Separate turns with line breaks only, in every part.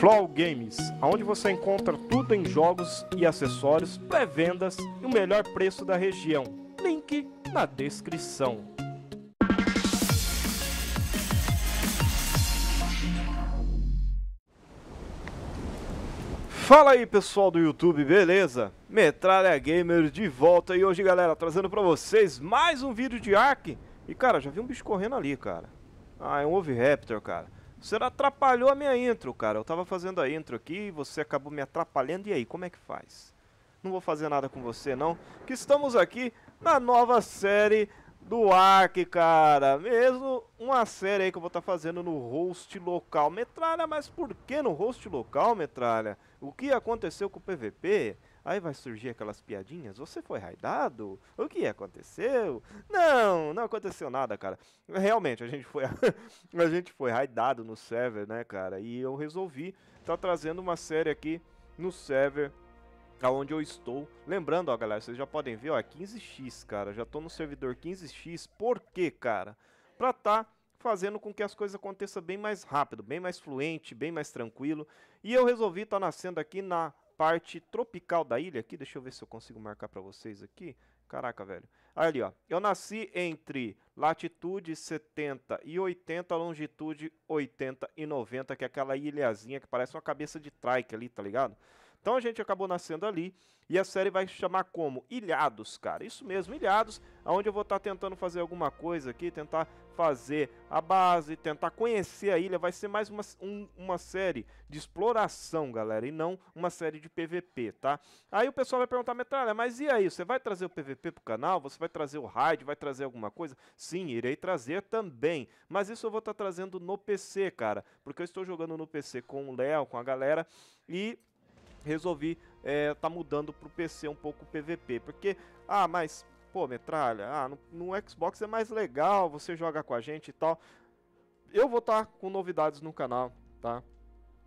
Flow Games, onde você encontra tudo em jogos e acessórios, pré-vendas e o melhor preço da região. Link na descrição. Fala aí pessoal do YouTube, beleza? Metralha Gamer de volta e hoje galera, trazendo pra vocês mais um vídeo de Ark E cara, já vi um bicho correndo ali, cara Ah, é um Raptor, cara você atrapalhou a minha intro, cara. Eu tava fazendo a intro aqui e você acabou me atrapalhando. E aí, como é que faz? Não vou fazer nada com você, não. Que estamos aqui na nova série do Ark, cara. Mesmo uma série aí que eu vou estar tá fazendo no host local. Metralha, mas por que no host local, Metralha? O que aconteceu com o PVP? Aí vai surgir aquelas piadinhas. Você foi raidado? O que aconteceu? Não, não aconteceu nada, cara. Realmente, a gente foi a gente foi raidado no server, né, cara? E eu resolvi estar tá trazendo uma série aqui no server aonde eu estou. Lembrando, ó, galera, vocês já podem ver, ó, 15x, é cara. Já tô no servidor 15x. Por quê, cara? Pra tá fazendo com que as coisas aconteçam bem mais rápido, bem mais fluente, bem mais tranquilo. E eu resolvi estar tá nascendo aqui na parte tropical da ilha aqui. Deixa eu ver se eu consigo marcar para vocês aqui. Caraca, velho. Ali, ó. Eu nasci entre latitude 70 e 80, longitude 80 e 90, que é aquela ilhazinha que parece uma cabeça de trike ali, tá ligado? Então a gente acabou nascendo ali e a série vai se chamar como? Ilhados, cara. Isso mesmo, Ilhados, aonde eu vou estar tá tentando fazer alguma coisa aqui, tentar fazer a base, tentar conhecer a ilha. Vai ser mais uma, um, uma série de exploração, galera, e não uma série de PVP, tá? Aí o pessoal vai perguntar, Metralha, mas e aí? Você vai trazer o PVP pro canal? Você vai trazer o raid? Vai trazer alguma coisa? Sim, irei trazer também. Mas isso eu vou estar tá trazendo no PC, cara, porque eu estou jogando no PC com o Léo, com a galera, e resolvi é, tá mudando pro PC um pouco o PVP, porque, ah, mas, pô, metralha, ah, no, no Xbox é mais legal, você joga com a gente e tal. Eu vou estar tá com novidades no canal, tá?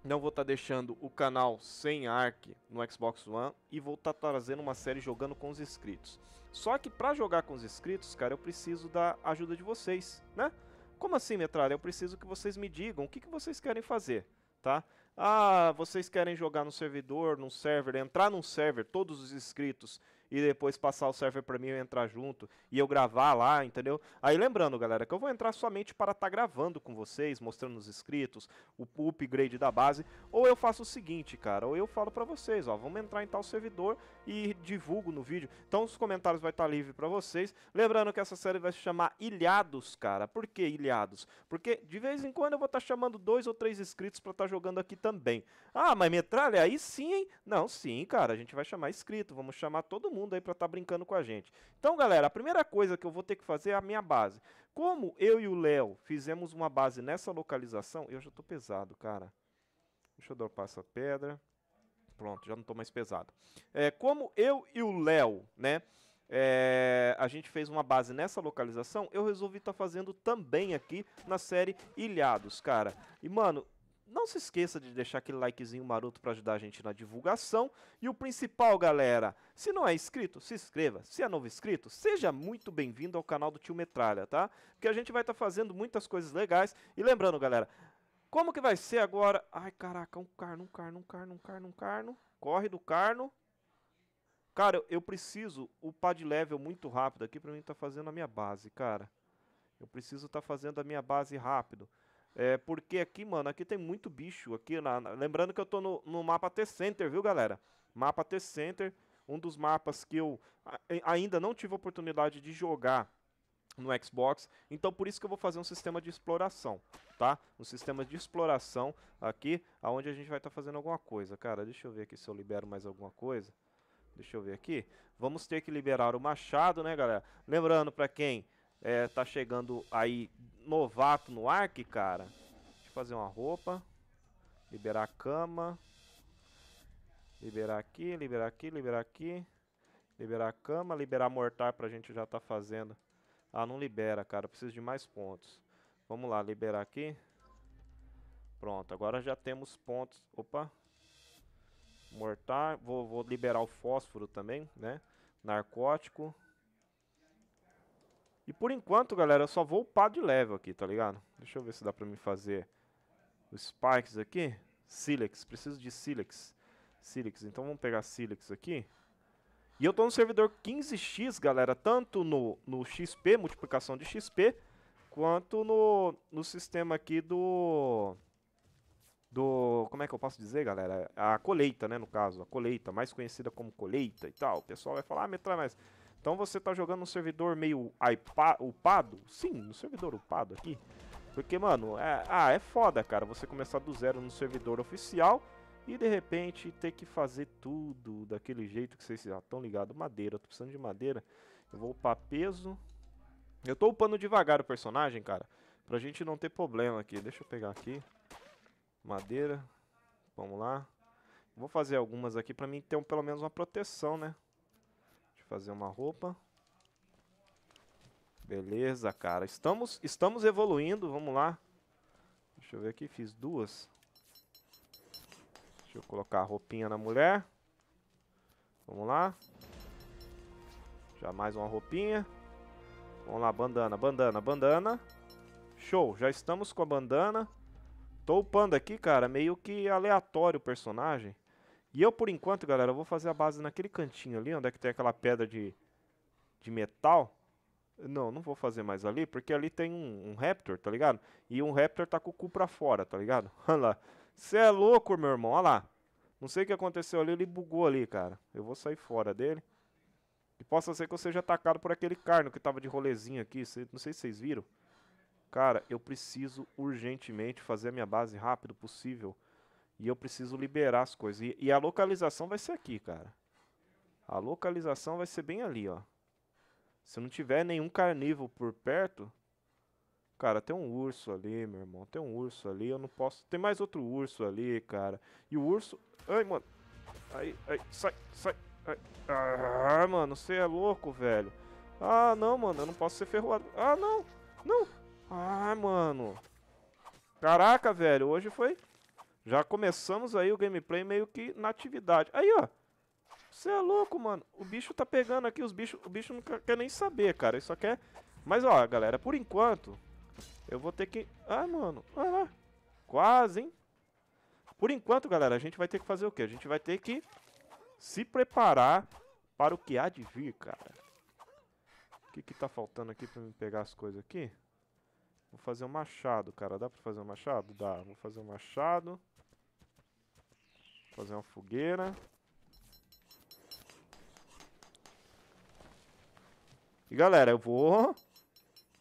Não vou estar tá deixando o canal sem ARC no Xbox One e vou estar tá trazendo uma série jogando com os inscritos. Só que para jogar com os inscritos, cara, eu preciso da ajuda de vocês, né? Como assim, metralha? Eu preciso que vocês me digam o que, que vocês querem fazer, tá? Ah, vocês querem jogar no servidor, num server, entrar num server, todos os inscritos e depois passar o server para mim e entrar junto e eu gravar lá, entendeu? Aí lembrando, galera, que eu vou entrar somente para estar tá gravando com vocês, mostrando os inscritos, o upgrade da base, ou eu faço o seguinte, cara, ou eu falo para vocês, ó, vamos entrar em tal servidor e divulgo no vídeo. Então os comentários vai estar tá livre para vocês. Lembrando que essa série vai se chamar Ilhados, cara. Por que Ilhados? Porque de vez em quando eu vou estar tá chamando dois ou três inscritos para estar tá jogando aqui também. Ah, mas metralha aí sim, hein? Não, sim, cara, a gente vai chamar inscrito, vamos chamar todo mundo mundo aí para estar tá brincando com a gente. Então, galera, a primeira coisa que eu vou ter que fazer é a minha base. Como eu e o Léo fizemos uma base nessa localização, eu já estou pesado, cara. Deixa eu dropar essa pedra. Pronto, já não estou mais pesado. É, como eu e o Léo, né, é, a gente fez uma base nessa localização, eu resolvi estar tá fazendo também aqui na série Ilhados, cara. E, mano, não se esqueça de deixar aquele likezinho maroto para ajudar a gente na divulgação. E o principal, galera, se não é inscrito, se inscreva. Se é novo inscrito, seja muito bem-vindo ao canal do Tio Metralha, tá? Porque a gente vai estar tá fazendo muitas coisas legais. E lembrando, galera, como que vai ser agora? Ai, caraca, um carno, um carno, um carno, um carno, um carno. Corre do carno. Cara, eu, eu preciso upar de level muito rápido aqui pra mim estar tá fazendo a minha base, cara. Eu preciso estar tá fazendo a minha base rápido. É, porque aqui, mano, aqui tem muito bicho. aqui na, na, Lembrando que eu tô no, no mapa T-Center, viu, galera? Mapa T-Center, um dos mapas que eu a, ainda não tive oportunidade de jogar no Xbox. Então por isso que eu vou fazer um sistema de exploração, tá? Um sistema de exploração aqui, aonde a gente vai estar tá fazendo alguma coisa. Cara, deixa eu ver aqui se eu libero mais alguma coisa. Deixa eu ver aqui. Vamos ter que liberar o machado, né, galera? Lembrando, pra quem é, tá chegando aí novato no arc, cara. Deixa eu fazer uma roupa. Liberar a cama. Liberar aqui, liberar aqui, liberar aqui. Liberar a cama, liberar mortar pra gente já tá fazendo. Ah, não libera, cara. Eu preciso de mais pontos. Vamos lá, liberar aqui. Pronto, agora já temos pontos. Opa. Mortar. Vou, vou liberar o fósforo também, né? Narcótico. E por enquanto, galera, eu só vou upar de level aqui, tá ligado? Deixa eu ver se dá pra mim fazer os spikes aqui. Silex, preciso de Silex. Silex, então vamos pegar Silex aqui. E eu tô no servidor 15x, galera, tanto no, no XP, multiplicação de XP, quanto no, no sistema aqui do... Do... Como é que eu posso dizer, galera? A colheita, né, no caso. A colheita, mais conhecida como colheita e tal. O pessoal vai falar, ah, me mais... Então você está jogando um servidor meio upado? Sim, um servidor upado aqui. Porque, mano, é, ah, é foda, cara, você começar do zero no servidor oficial e de repente ter que fazer tudo daquele jeito que vocês já ah, estão ligados. Madeira, eu tô precisando de madeira. Eu vou upar peso. Eu tô upando devagar o personagem, cara, pra gente não ter problema aqui. Deixa eu pegar aqui. Madeira. Vamos lá. Vou fazer algumas aqui pra mim ter um, pelo menos uma proteção, né? fazer uma roupa. Beleza, cara. Estamos, estamos evoluindo, vamos lá. Deixa eu ver aqui, fiz duas. Deixa eu colocar a roupinha na mulher. Vamos lá. Já mais uma roupinha. Vamos lá, bandana, bandana, bandana. Show, já estamos com a bandana. Tô upando aqui, cara, meio que aleatório o personagem. E eu, por enquanto, galera, eu vou fazer a base naquele cantinho ali, onde é que tem aquela pedra de, de metal. Não, não vou fazer mais ali, porque ali tem um, um Raptor, tá ligado? E um Raptor tá com o cu pra fora, tá ligado? Olha lá. Você é louco, meu irmão, olha lá. Não sei o que aconteceu ali, ele bugou ali, cara. Eu vou sair fora dele. E possa ser que eu seja atacado por aquele carno que tava de rolezinho aqui. Não sei se vocês viram. Cara, eu preciso urgentemente fazer a minha base rápido possível. E eu preciso liberar as coisas. E, e a localização vai ser aqui, cara. A localização vai ser bem ali, ó. Se não tiver nenhum carnívoro por perto, Cara, tem um urso ali, meu irmão. Tem um urso ali, eu não posso. Tem mais outro urso ali, cara. E o urso. Ai, mano. Ai, ai, sai, sai. Ai. Ah, mano, você é louco, velho. Ah, não, mano, eu não posso ser ferroado. Ah, não, não. Ah, mano. Caraca, velho, hoje foi já começamos aí o gameplay meio que na atividade. Aí, ó. Você é louco, mano. O bicho tá pegando aqui, os bicho o bicho não quer nem saber, cara. Ele só quer... Mas, ó, galera, por enquanto, eu vou ter que... Ah, mano. Quase, hein? Por enquanto, galera, a gente vai ter que fazer o quê? A gente vai ter que se preparar para o que há de vir, cara. O que que tá faltando aqui pra me pegar as coisas aqui? Vou fazer um machado, cara. Dá pra fazer um machado? Dá. Vou fazer um machado. Fazer uma fogueira. E galera, eu vou...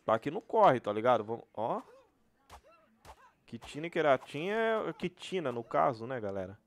Tá aqui no corre, tá ligado? Vamos... Ó. Quitina e queratina é... Quitina, no caso, né, galera?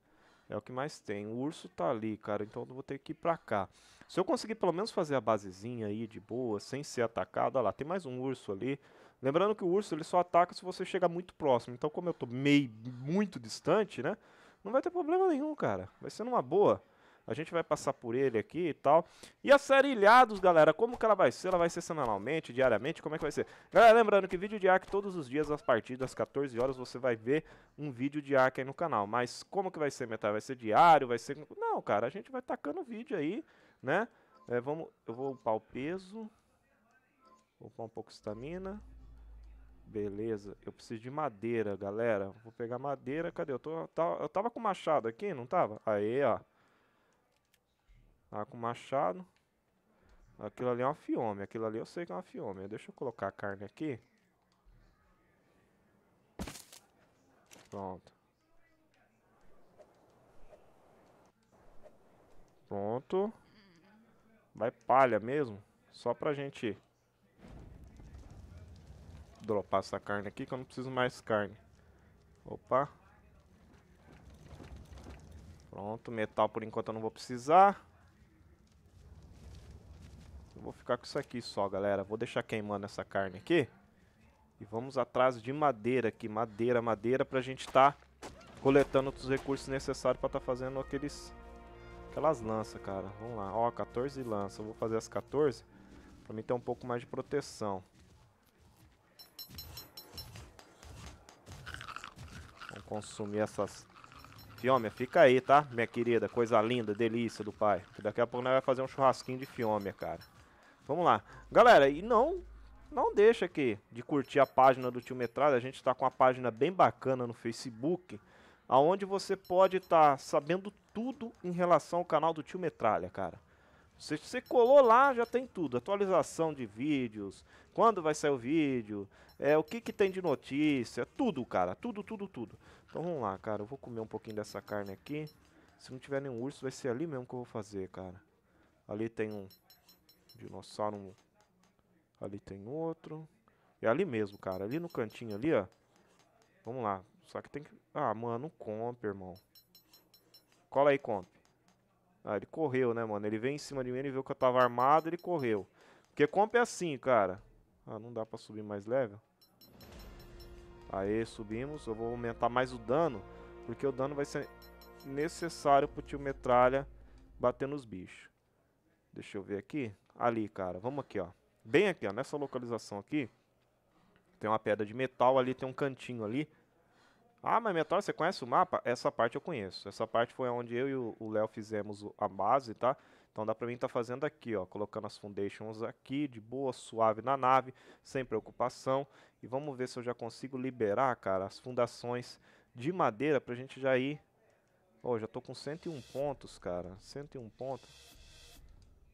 É o que mais tem. O urso tá ali, cara. Então eu vou ter que ir pra cá. Se eu conseguir pelo menos fazer a basezinha aí de boa, sem ser atacado. Olha lá, tem mais um urso ali. Lembrando que o urso ele só ataca se você chegar muito próximo. Então como eu tô meio muito distante, né? Não vai ter problema nenhum, cara. Vai ser numa boa. A gente vai passar por ele aqui e tal. E a série Ilhados, galera, como que ela vai ser? Ela vai ser semanalmente, diariamente? Como é que vai ser? Galera, lembrando que vídeo de arc todos os dias, às partidas, às 14 horas, você vai ver um vídeo de arc aí no canal. Mas como que vai ser, Metal? Vai ser diário? Vai ser... Não, cara, a gente vai tacando vídeo aí, né? É, vamos... Eu vou upar o peso. Vou upar um pouco de estamina. Beleza, eu preciso de madeira, galera. Vou pegar madeira, cadê? Eu, tô, tá, eu tava com machado aqui, não tava? Aí, ó. Tava com machado. Aquilo ali é uma fiome, aquilo ali eu sei que é uma fiome. Deixa eu colocar a carne aqui. Pronto. Pronto. Vai palha mesmo, só pra gente dropar essa carne aqui que eu não preciso mais carne. Opa. Pronto, metal por enquanto eu não vou precisar. Eu vou ficar com isso aqui só, galera. Vou deixar queimando essa carne aqui. E vamos atrás de madeira aqui. Madeira, madeira, pra gente estar tá coletando os recursos necessários pra estar tá fazendo aqueles... Aquelas lanças, cara. Vamos lá. Ó, 14 lanças. Eu vou fazer as 14 pra mim ter um pouco mais de proteção. consumir essas... Fiômia, fica aí, tá? Minha querida, coisa linda, delícia do pai. Daqui a pouco nós vamos fazer um churrasquinho de fiômia, cara. Vamos lá. Galera, e não não deixa aqui de curtir a página do Tio Metralha. A gente está com uma página bem bacana no Facebook, aonde você pode estar tá sabendo tudo em relação ao canal do Tio Metralha, cara. Se você colou lá, já tem tudo. Atualização de vídeos, quando vai sair o vídeo, é, o que que tem de notícia, é tudo, cara, tudo, tudo, tudo. Então vamos lá, cara, eu vou comer um pouquinho dessa carne aqui. Se não tiver nenhum urso, vai ser ali mesmo que eu vou fazer, cara. Ali tem um dinossauro, ali tem outro. É ali mesmo, cara, ali no cantinho ali, ó. Vamos lá, só que tem que... Ah, mano, comp, irmão. Cola aí, comp. Ah, ele correu, né, mano? Ele veio em cima de mim, ele viu que eu tava armado, ele correu. Porque comp é assim, cara. Ah, não dá pra subir mais level. Aí, subimos. Eu vou aumentar mais o dano, porque o dano vai ser necessário pro tio Metralha bater nos bichos. Deixa eu ver aqui. Ali, cara. Vamos aqui, ó. Bem aqui, ó. Nessa localização aqui, tem uma pedra de metal ali, tem um cantinho ali. Ah, mas metal, você conhece o mapa? Essa parte eu conheço. Essa parte foi onde eu e o Léo fizemos a base, tá? Então dá para mim estar tá fazendo aqui, ó, colocando as foundations aqui, de boa, suave na nave, sem preocupação. E vamos ver se eu já consigo liberar, cara, as fundações de madeira para a gente já ir... Ó, oh, já tô com 101 pontos, cara, 101 pontos.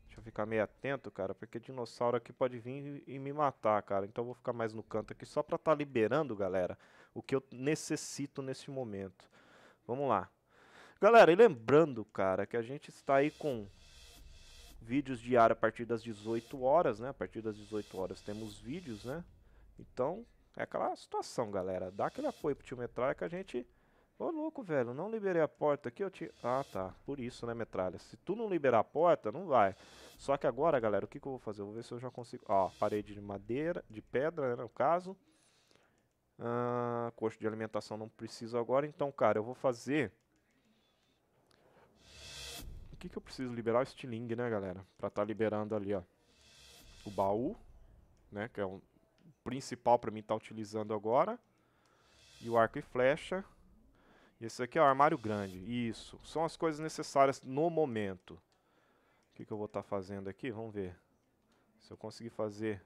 Deixa eu ficar meio atento, cara, porque dinossauro aqui pode vir e me matar, cara. Então eu vou ficar mais no canto aqui só pra estar tá liberando, galera, o que eu necessito nesse momento. Vamos lá. Galera, e lembrando, cara, que a gente está aí com Vídeos diários a partir das 18 horas, né? A partir das 18 horas temos vídeos, né? Então, é aquela situação, galera. Dá aquele apoio pro tio Metralha que a gente... Ô, louco, velho, não liberei a porta aqui, eu te... Ah, tá, por isso, né, metralha? Se tu não liberar a porta, não vai. Só que agora, galera, o que, que eu vou fazer? Eu vou ver se eu já consigo... Ó, parede de madeira, de pedra, né, no caso. Ah, coxo de alimentação não preciso agora. Então, cara, eu vou fazer que, que eu preciso liberar? O Stiling, né, galera? Pra estar tá liberando ali, ó. O baú, né? Que é o principal pra mim estar tá utilizando agora. E o arco e flecha. E esse aqui é o armário grande. Isso. São as coisas necessárias no momento. O que, que eu vou estar tá fazendo aqui? Vamos ver. Se eu conseguir fazer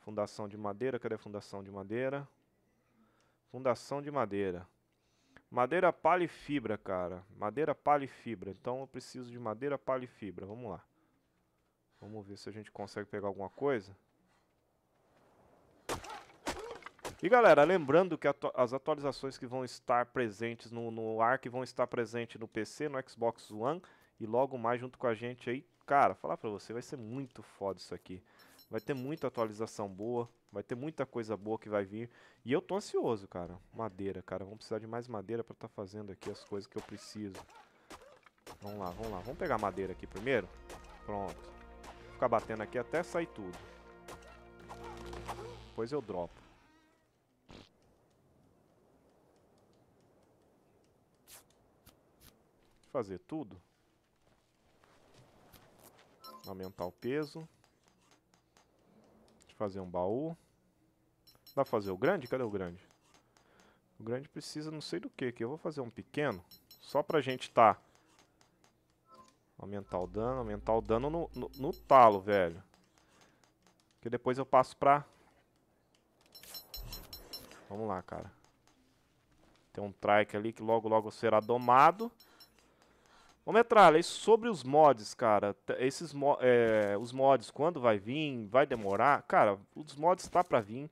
fundação de madeira. Cadê a fundação de madeira? Fundação de madeira. Madeira, palha e fibra, cara. Madeira, palha e fibra. Então eu preciso de madeira, palha e fibra. Vamos lá. Vamos ver se a gente consegue pegar alguma coisa. E galera, lembrando que atu as atualizações que vão estar presentes no, no ARC vão estar presentes no PC, no Xbox One e logo mais junto com a gente aí. Cara, falar pra você, vai ser muito foda isso aqui. Vai ter muita atualização boa, vai ter muita coisa boa que vai vir. E eu tô ansioso, cara. Madeira, cara. Vamos precisar de mais madeira pra estar tá fazendo aqui as coisas que eu preciso. Vamos lá, vamos lá. Vamos pegar madeira aqui primeiro. Pronto. Vou ficar batendo aqui até sair tudo. Depois eu dropo. Fazer tudo. Aumentar o peso fazer um baú. Dá pra fazer o grande? Cadê o grande? O grande precisa não sei do que, que eu vou fazer um pequeno. Só pra gente tá... Aumentar o dano, aumentar o dano no, no, no talo, velho. Que depois eu passo pra... Vamos lá, cara. Tem um trike ali que logo logo será domado. Ô Metralha, isso sobre os mods, cara. Esses mo é, os mods, quando vai vir? Vai demorar? Cara, os mods tá pra vir.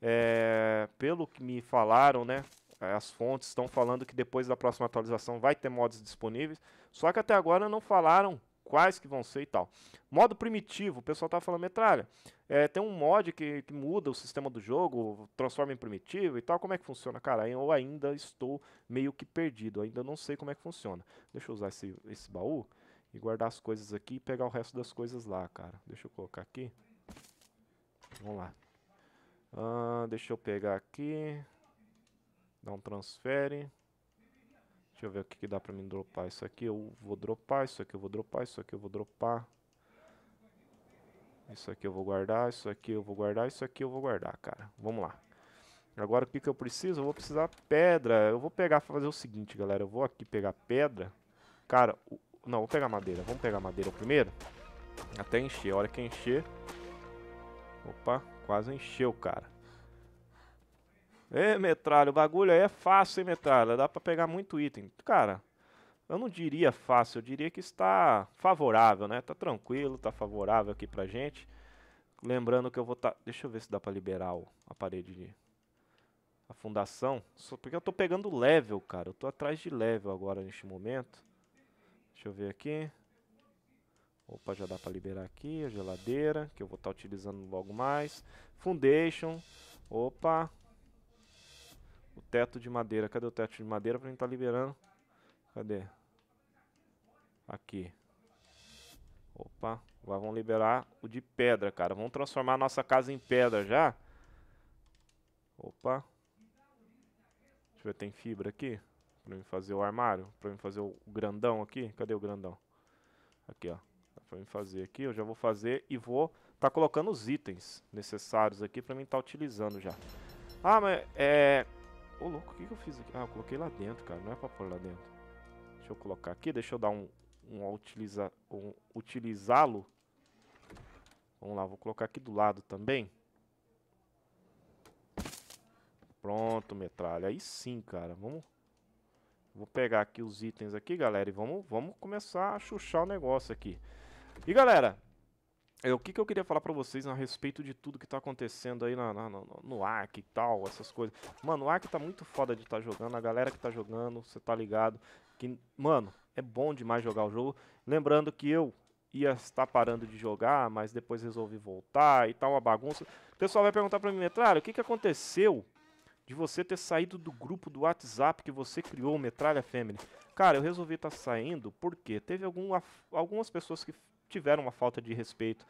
É, pelo que me falaram, né? É, as fontes estão falando que depois da próxima atualização vai ter mods disponíveis. Só que até agora não falaram quais que vão ser e tal. Modo primitivo, o pessoal tá falando, metralha, é, tem um mod que, que, muda o sistema do jogo, transforma em primitivo e tal, como é que funciona? Cara, eu ainda estou meio que perdido, ainda não sei como é que funciona. Deixa eu usar esse, esse baú e guardar as coisas aqui e pegar o resto das coisas lá, cara. Deixa eu colocar aqui. Vamos lá. Ah, deixa eu pegar aqui. Dá um transfere. Deixa eu ver o que, que dá pra mim dropar. Isso aqui eu vou dropar, isso aqui eu vou dropar, isso aqui eu vou dropar. Isso aqui eu vou guardar, isso aqui eu vou guardar, isso aqui eu vou guardar, cara. Vamos lá. Agora o que, que eu preciso? Eu vou precisar pedra. Eu vou pegar, fazer o seguinte, galera. Eu vou aqui pegar pedra. Cara, o... não, vou pegar madeira. Vamos pegar madeira primeiro. Até encher. A hora que encher... Opa, quase encheu, cara. É, metralha, o bagulho aí é fácil, hein, metralha? Dá pra pegar muito item. Cara, eu não diria fácil, eu diria que está favorável, né? Tá tranquilo, tá favorável aqui pra gente. Lembrando que eu vou tá... Deixa eu ver se dá pra liberar o... a parede de... A fundação. Só porque eu tô pegando level, cara. Eu tô atrás de level agora neste momento. Deixa eu ver aqui. Opa, já dá para liberar aqui a geladeira, que eu vou estar tá utilizando logo mais. Foundation. Opa, o teto de madeira. Cadê o teto de madeira pra gente tá liberando? Cadê? Aqui. Opa. Agora vamos liberar o de pedra, cara. Vamos transformar a nossa casa em pedra já. Opa. Deixa eu ver, tem fibra aqui? Pra mim fazer o armário? Pra mim fazer o grandão aqui? Cadê o grandão? Aqui, ó. pra mim fazer aqui. Eu já vou fazer e vou tá colocando os itens necessários aqui pra mim tá utilizando já. Ah, mas é... Ô, louco, o que, que eu fiz aqui? Ah, eu coloquei lá dentro, cara. Não é pra pôr lá dentro. Deixa eu colocar aqui. Deixa eu dar um... um, utiliza, um Utilizá-lo. Vamos lá, vou colocar aqui do lado também. Pronto, metralha. Aí sim, cara. Vamos... Vou pegar aqui os itens aqui, galera. E vamos, vamos começar a chuchar o negócio aqui. E, galera é, o que, que eu queria falar para vocês a respeito de tudo que tá acontecendo aí na, na, no, no Ark e tal, essas coisas. Mano, o Ark tá muito foda de estar tá jogando, a galera que tá jogando, você tá ligado. Que, mano, é bom demais jogar o jogo. Lembrando que eu ia estar parando de jogar, mas depois resolvi voltar e tal, uma bagunça. O pessoal vai perguntar pra mim, Metralha, o que, que aconteceu de você ter saído do grupo do WhatsApp que você criou, Metralha Family? Cara, eu resolvi estar tá saindo porque teve algumas pessoas que tiveram uma falta de respeito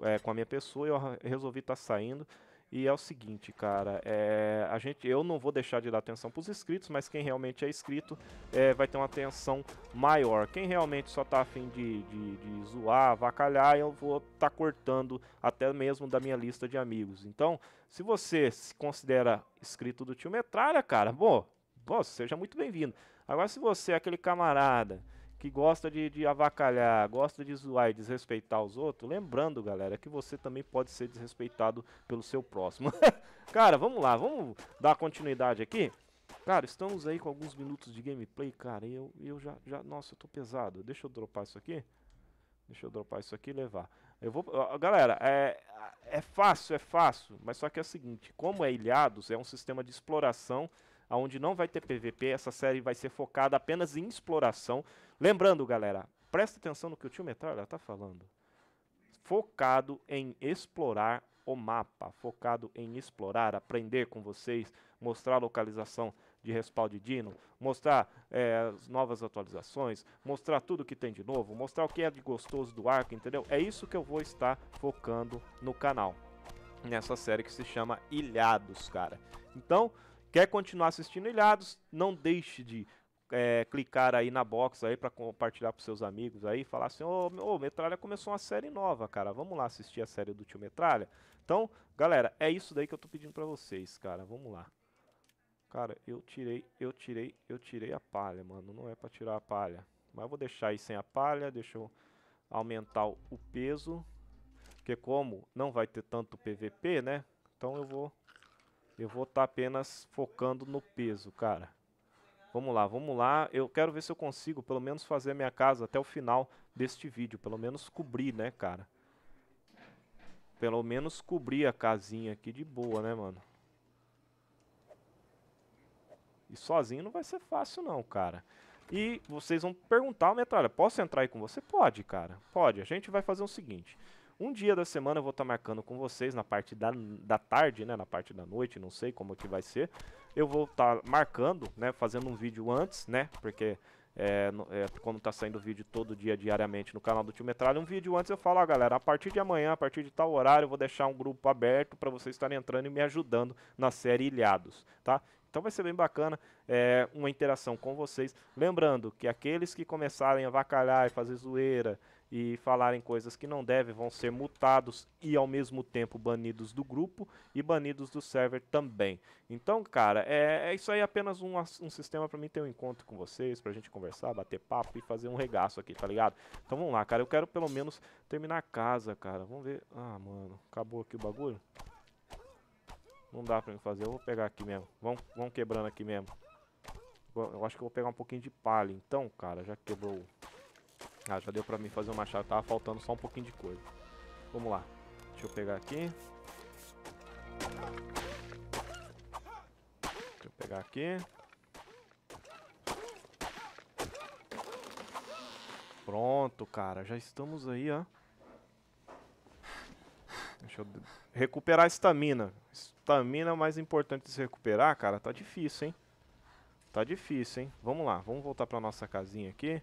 é, com a minha pessoa e eu resolvi estar tá saindo. E é o seguinte, cara, é, a gente, eu não vou deixar de dar atenção para os inscritos, mas quem realmente é inscrito é, vai ter uma atenção maior. Quem realmente só tá afim de, de, de zoar, vacalhar, eu vou estar tá cortando até mesmo da minha lista de amigos. Então, se você se considera inscrito do Tio Metralha, cara, bom, bom seja muito bem-vindo. Agora, se você é aquele camarada que gosta de, de avacalhar, gosta de zoar e desrespeitar os outros, lembrando, galera, que você também pode ser desrespeitado pelo seu próximo. cara, vamos lá, vamos dar continuidade aqui. Cara, estamos aí com alguns minutos de gameplay, cara, e eu, eu já, já... Nossa, eu tô pesado. Deixa eu dropar isso aqui. Deixa eu dropar isso aqui e levar. Eu vou, galera, é, é fácil, é fácil, mas só que é o seguinte, como é Ilhados, é um sistema de exploração onde não vai ter PVP, essa série vai ser focada apenas em exploração. Lembrando, galera, presta atenção no que o tio Metralha está falando. Focado em explorar o mapa, focado em explorar, aprender com vocês, mostrar a localização de respawn de Dino, mostrar é, as novas atualizações, mostrar tudo que tem de novo, mostrar o que é de gostoso do arco, entendeu? É isso que eu vou estar focando no canal, nessa série que se chama Ilhados, cara. Então, Quer continuar assistindo Ilhados? Não deixe de é, clicar aí na box aí para compartilhar com seus amigos aí, falar assim, ô, oh, oh, Metralha começou uma série nova, cara, vamos lá assistir a série do Tio Metralha? Então, galera, é isso daí que eu tô pedindo para vocês, cara, vamos lá. Cara, eu tirei, eu tirei, eu tirei a palha, mano, não é para tirar a palha. Mas vou deixar aí sem a palha, deixa eu aumentar o peso, porque como não vai ter tanto PVP, né, então eu vou eu vou estar tá apenas focando no peso, cara. Vamos lá, vamos lá. Eu quero ver se eu consigo pelo menos fazer a minha casa até o final deste vídeo. Pelo menos cobrir, né, cara? Pelo menos cobrir a casinha aqui de boa, né, mano? E sozinho não vai ser fácil não, cara. E vocês vão perguntar ao metralha, posso entrar aí com você? Pode, cara. Pode. A gente vai fazer o seguinte. Um dia da semana eu vou estar tá marcando com vocês na parte da, da tarde, né? Na parte da noite, não sei como que vai ser. Eu vou estar tá marcando, né? Fazendo um vídeo antes, né? Porque é, é, como tá saindo vídeo todo dia, diariamente, no canal do Tio Metralha, um vídeo antes eu falo, ah, galera, a partir de amanhã, a partir de tal horário, eu vou deixar um grupo aberto para vocês estarem entrando e me ajudando na série Ilhados, tá? Então vai ser bem bacana é, uma interação com vocês. Lembrando que aqueles que começarem a vacalhar e fazer zoeira, e falarem coisas que não devem, vão ser multados e ao mesmo tempo banidos do grupo e banidos do server também. Então, cara, é, é isso aí apenas um, um sistema para mim ter um encontro com vocês, pra gente conversar, bater papo e fazer um regaço aqui, tá ligado? Então vamos lá, cara, eu quero pelo menos terminar a casa, cara. Vamos ver. Ah, mano, acabou aqui o bagulho. Não dá pra mim fazer, eu vou pegar aqui mesmo. Vamos, vamos quebrando aqui mesmo. Eu acho que eu vou pegar um pouquinho de palha, então, cara, já quebrou ah, já deu pra mim fazer o machado. Tava faltando só um pouquinho de coisa. Vamos lá. Deixa eu pegar aqui. Deixa eu pegar aqui. Pronto, cara. Já estamos aí, ó. Deixa eu recuperar a estamina. Estamina é o mais importante de se recuperar, cara. Tá difícil, hein? Tá difícil, hein? Vamos lá. Vamos voltar pra nossa casinha aqui.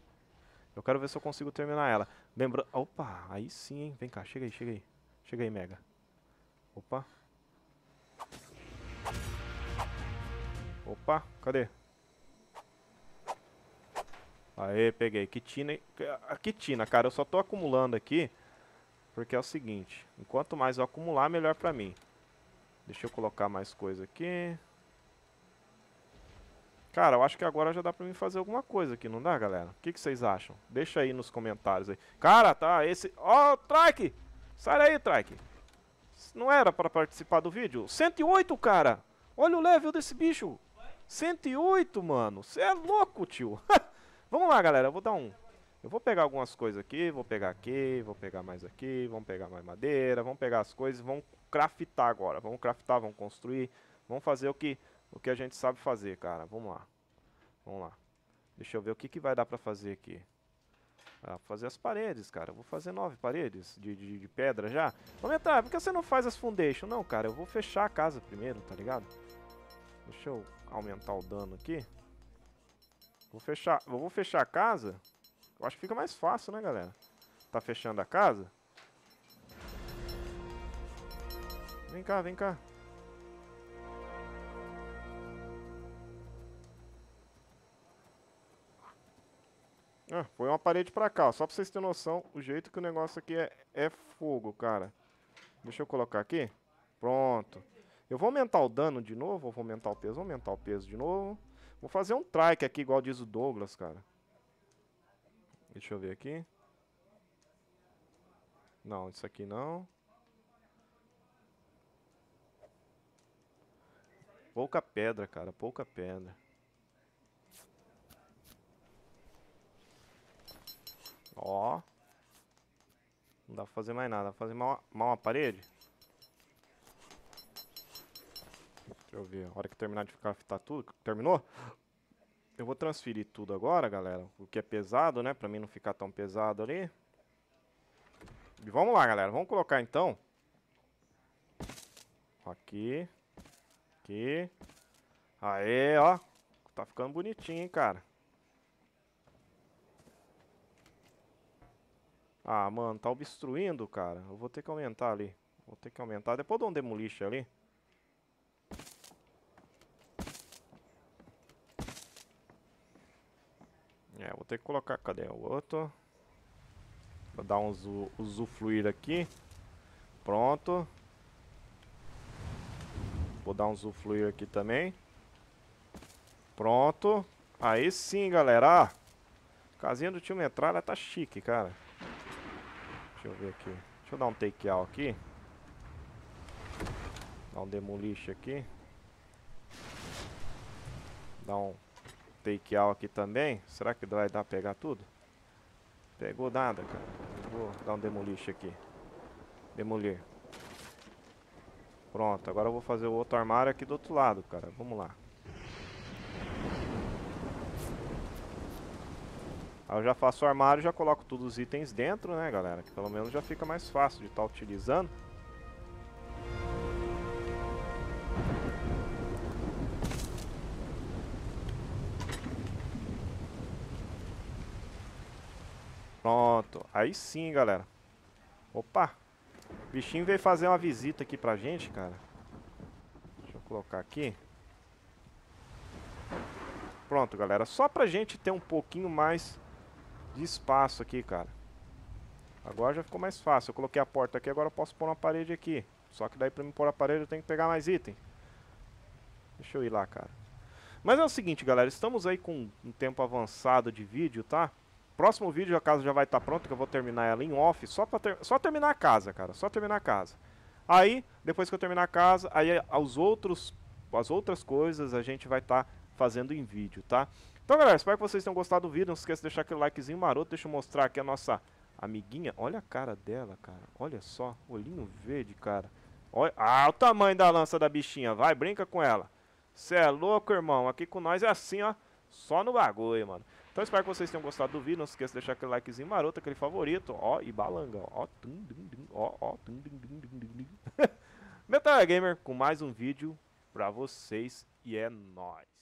Eu quero ver se eu consigo terminar ela. Lembrando... Opa, aí sim, hein? Vem cá, chega aí, chega aí. Chega aí, Mega. Opa. Opa, cadê? Aê, peguei. Kitina. A Kitina, cara, eu só tô acumulando aqui. Porque é o seguinte. Enquanto mais eu acumular, melhor pra mim. Deixa eu colocar mais coisa aqui. Cara, eu acho que agora já dá pra mim fazer alguma coisa aqui, não dá, galera? O que, que vocês acham? Deixa aí nos comentários aí. Cara, tá, esse... Ó, oh, Trike! Sai daí, Trike! Não era pra participar do vídeo? 108, cara! Olha o level desse bicho! 108, mano! Você é louco, tio! Vamos lá, galera, eu vou dar um... Eu vou pegar algumas coisas aqui, vou pegar aqui, vou pegar mais aqui, vamos pegar mais madeira, vamos pegar as coisas, vamos craftar agora. Vamos craftar, vamos construir, vamos fazer o que o que a gente sabe fazer, cara. Vamos lá. Vamos lá. Deixa eu ver o que, que vai dar pra fazer aqui. Ah, fazer as paredes, cara. Eu vou fazer nove paredes de, de, de pedra já. entrar. por que você não faz as foundation? Não, cara, eu vou fechar a casa primeiro, tá ligado? Deixa eu aumentar o dano aqui. Vou fechar, eu vou fechar a casa. Eu acho que fica mais fácil, né, galera? Tá fechando a casa? Vem cá, vem cá. Ah, foi uma parede pra cá, ó. só pra vocês terem noção o jeito que o negócio aqui é, é fogo, cara. Deixa eu colocar aqui. Pronto. Eu vou aumentar o dano de novo, vou aumentar o peso? Vou aumentar o peso de novo. Vou fazer um trike aqui, igual diz o Douglas, cara. Deixa eu ver aqui. Não, isso aqui não. Pouca pedra, cara, pouca pedra. Ó. Não dá pra fazer mais nada. Dá pra fazer mal, mal uma parede? Deixa eu ver. A hora que terminar de ficar fitar tudo. Terminou? Eu vou transferir tudo agora, galera. O que é pesado, né? Pra mim não ficar tão pesado ali. E vamos lá, galera. Vamos colocar, então. Aqui. Aqui. Aê, ó. Tá ficando bonitinho, hein, cara. Ah, mano, tá obstruindo, cara. Eu vou ter que aumentar ali. Vou ter que aumentar. Depois eu dou um demolition ali. É, vou ter que colocar... Cadê o outro? Vou dar um usufruir aqui. Pronto. Vou dar um usufruir aqui também. Pronto. Aí sim, galera. Ah, casinha do tio Metralha tá chique, cara. Deixa eu ver aqui. Deixa eu dar um take out aqui. Dar um demolish aqui. Dar um take out aqui também. Será que vai dar pra pegar tudo? Pegou nada, cara. Vou dar um demolish aqui. Demolir. Pronto, agora eu vou fazer o outro armário aqui do outro lado, cara. Vamos lá. Aí eu já faço o armário, já coloco todos os itens dentro, né, galera? Que pelo menos já fica mais fácil de estar tá utilizando. Pronto, aí sim, galera. Opa, o bichinho veio fazer uma visita aqui pra gente, cara. Deixa eu colocar aqui. Pronto, galera, só pra gente ter um pouquinho mais de espaço aqui, cara. Agora já ficou mais fácil. Eu coloquei a porta aqui, agora eu posso pôr uma parede aqui. Só que daí pra mim pôr a parede eu tenho que pegar mais item. Deixa eu ir lá, cara. Mas é o seguinte, galera. Estamos aí com um tempo avançado de vídeo, tá? Próximo vídeo a casa já vai estar tá pronta, que eu vou terminar ela em off. Só, pra ter... só terminar a casa, cara. Só terminar a casa. Aí, depois que eu terminar a casa, aí eh, aos outros, as outras coisas a gente vai estar tá fazendo em vídeo, tá? Então, galera, espero que vocês tenham gostado do vídeo. Não se esqueça de deixar aquele likezinho maroto. Deixa eu mostrar aqui a nossa amiguinha. Olha a cara dela, cara. Olha só. Olhinho verde, cara. Olha... Ah, o tamanho da lança da bichinha. Vai, brinca com ela. Cê é louco, irmão. Aqui com nós é assim, ó. Só no bagulho, mano. Então espero que vocês tenham gostado do vídeo. Não se esqueça de deixar aquele likezinho maroto, aquele favorito. Ó, e balanga, ó. Ó, tum, dum, dum, ó, ó, tum, dum, dum, dum, dum, dum. Metal Gamer com mais um vídeo pra vocês. E é nóis.